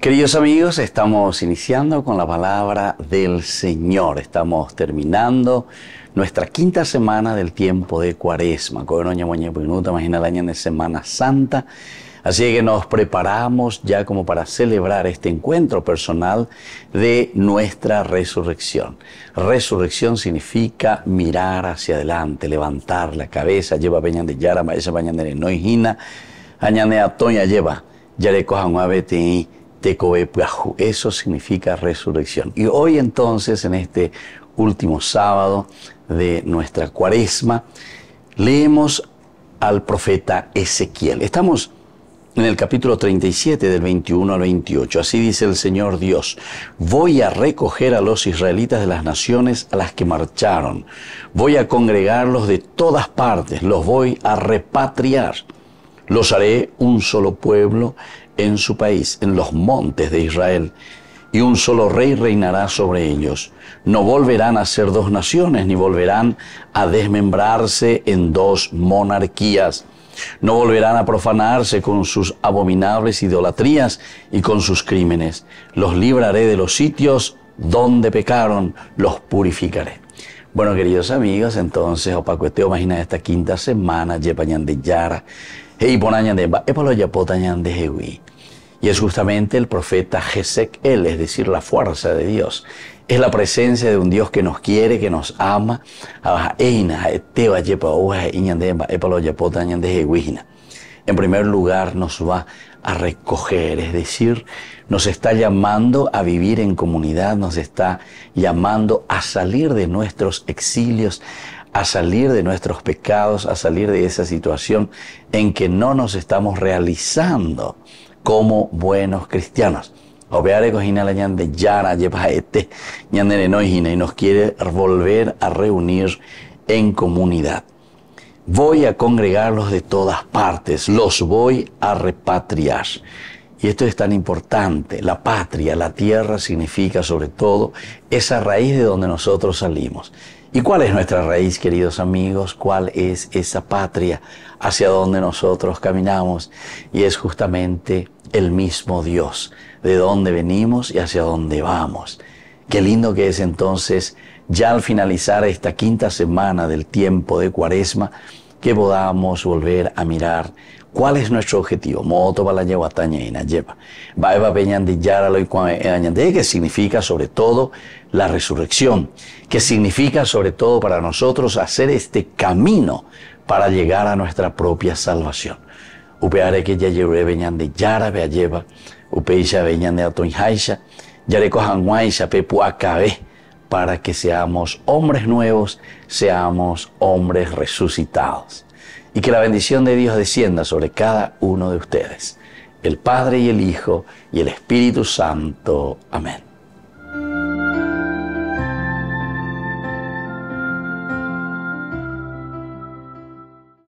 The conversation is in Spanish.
Queridos amigos, estamos iniciando con la palabra del Señor. Estamos terminando nuestra quinta semana del tiempo de Cuaresma. de Semana Santa. Así que nos preparamos ya como para celebrar este encuentro personal de nuestra resurrección. Resurrección significa mirar hacia adelante, levantar la cabeza, lleva peñan de Yara, esa bañan de Noijina, a Toña lleva, ya le eso significa resurrección. Y hoy entonces, en este último sábado de nuestra cuaresma, leemos al profeta Ezequiel. Estamos en el capítulo 37 del 21 al 28. Así dice el Señor Dios, voy a recoger a los israelitas de las naciones a las que marcharon, voy a congregarlos de todas partes, los voy a repatriar. Los haré un solo pueblo en su país, en los montes de Israel, y un solo rey reinará sobre ellos. No volverán a ser dos naciones, ni volverán a desmembrarse en dos monarquías. No volverán a profanarse con sus abominables idolatrías y con sus crímenes. Los libraré de los sitios donde pecaron, los purificaré. Bueno, queridos amigos, entonces Opacueteo, imagina esta quinta semana, Yepañan de Yara y es justamente el profeta él es decir, la fuerza de Dios. Es la presencia de un Dios que nos quiere, que nos ama. En primer lugar, nos va a recoger, es decir, nos está llamando a vivir en comunidad, nos está llamando a salir de nuestros exilios, a salir de nuestros pecados, a salir de esa situación en que no nos estamos realizando como buenos cristianos. y nos quiere volver a reunir en comunidad. Voy a congregarlos de todas partes, los voy a repatriar. Y esto es tan importante. La patria, la tierra significa sobre todo esa raíz de donde nosotros salimos. ¿Y cuál es nuestra raíz, queridos amigos? ¿Cuál es esa patria hacia donde nosotros caminamos? Y es justamente el mismo Dios, de dónde venimos y hacia dónde vamos. Qué lindo que es entonces, ya al finalizar esta quinta semana del tiempo de Cuaresma, que podamos volver a mirar cuál es nuestro objetivo. Moto para la na lleva. Baeba peñandi yara eh, que significa sobre todo la resurrección, que significa sobre todo para nosotros hacer este camino para llegar a nuestra propia salvación. Upeare que ya lleve peñandi yara bea lleva, upeisha peñandi atoinjaisha, yareco janguaisha pepu acabe para que seamos hombres nuevos, seamos hombres resucitados. Y que la bendición de Dios descienda sobre cada uno de ustedes, el Padre y el Hijo y el Espíritu Santo. Amén.